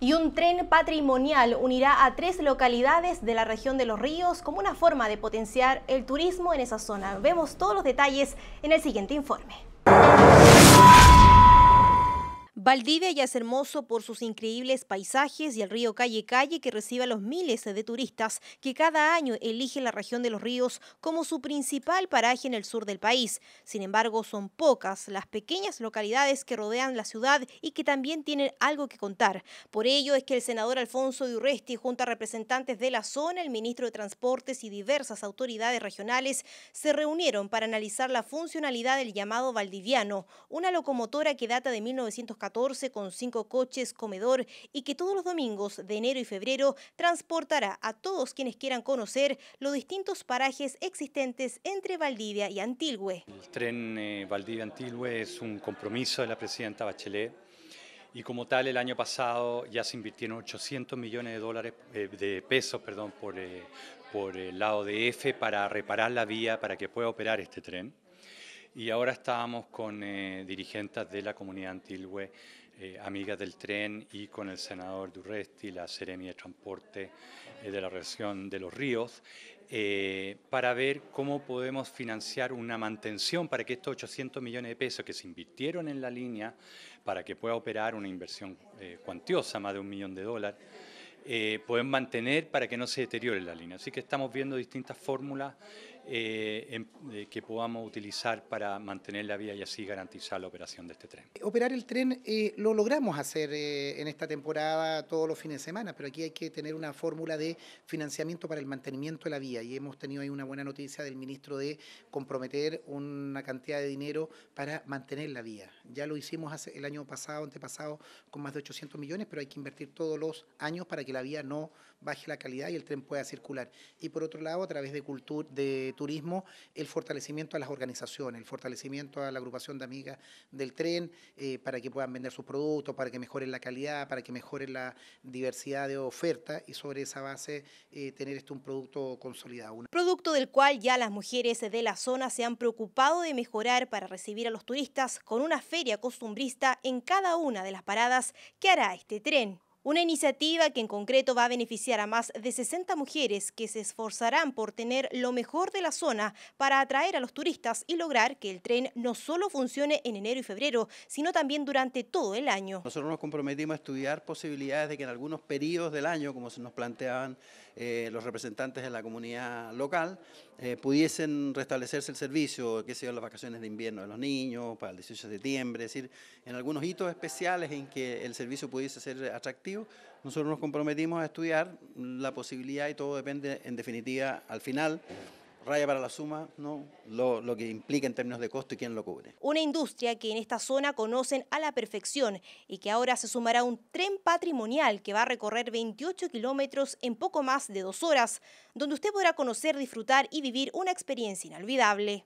Y un tren patrimonial unirá a tres localidades de la región de Los Ríos como una forma de potenciar el turismo en esa zona. Vemos todos los detalles en el siguiente informe. Valdivia ya es hermoso por sus increíbles paisajes y el río Calle Calle que recibe a los miles de turistas que cada año eligen la región de los ríos como su principal paraje en el sur del país. Sin embargo, son pocas las pequeñas localidades que rodean la ciudad y que también tienen algo que contar. Por ello es que el senador Alfonso de junto a representantes de la zona, el ministro de Transportes y diversas autoridades regionales, se reunieron para analizar la funcionalidad del llamado Valdiviano, una locomotora que data de 1914 con cinco coches comedor y que todos los domingos de enero y febrero transportará a todos quienes quieran conocer los distintos parajes existentes entre Valdivia y Antilhue. El tren eh, Valdivia-Antilhue es un compromiso de la presidenta Bachelet y como tal el año pasado ya se invirtieron 800 millones de dólares eh, de pesos, perdón, por, eh, por el lado de EFE e para reparar la vía para que pueda operar este tren. Y ahora estábamos con eh, dirigentes de la comunidad antilhue, eh, amigas del tren y con el senador Durresti, la Seremia de Transporte eh, de la región de los ríos, para ver cómo podemos financiar una mantención para que estos 800 millones de pesos que se invirtieron en la línea, para que pueda operar una inversión cuantiosa, más de un millón de dólares, puedan pueden mantener para que no se deteriore la línea. Así que estamos viendo distintas fórmulas eh, eh, que podamos utilizar para mantener la vía y así garantizar la operación de este tren. Operar el tren eh, lo logramos hacer en esta temporada todos los fines de semana, pero aquí hay que tener una fórmula de financiamiento para el mantenimiento de la vía y hemos tenido ahí una buena noticia del ministro de comprometer una cantidad de dinero para mantener la vía. Ya lo hicimos el año pasado, antepasado, con más de 800 millones, pero hay que invertir todos los años para que la vía no baje la calidad y el tren pueda circular. Y por otro lado, a través de, cultura, de turismo, el fortalecimiento a las organizaciones, el fortalecimiento a la agrupación de amigas del tren eh, para que puedan vender sus productos, para que mejoren la calidad, para que mejoren la diversidad de oferta y sobre esa base eh, tener este un producto consolidado. Producto del cual ya las mujeres de la zona se han preocupado de mejorar para recibir a los turistas con una feria costumbrista en cada una de las paradas que hará este tren. Una iniciativa que en concreto va a beneficiar a más de 60 mujeres que se esforzarán por tener lo mejor de la zona para atraer a los turistas y lograr que el tren no solo funcione en enero y febrero, sino también durante todo el año. Nosotros nos comprometimos a estudiar posibilidades de que en algunos periodos del año, como se nos planteaban eh, los representantes de la comunidad local, eh, pudiesen restablecerse el servicio, que sean las vacaciones de invierno de los niños, para el 18 de septiembre, es decir, en algunos hitos especiales en que el servicio pudiese ser atractivo nosotros nos comprometimos a estudiar la posibilidad y todo depende, en definitiva, al final raya para la suma, ¿no? Lo, lo, que implica en términos de costo y quién lo cubre. Una industria que en esta zona conocen a la perfección y que ahora se sumará a un tren patrimonial que va a recorrer 28 kilómetros en poco más de dos horas, donde usted podrá conocer, disfrutar y vivir una experiencia inolvidable.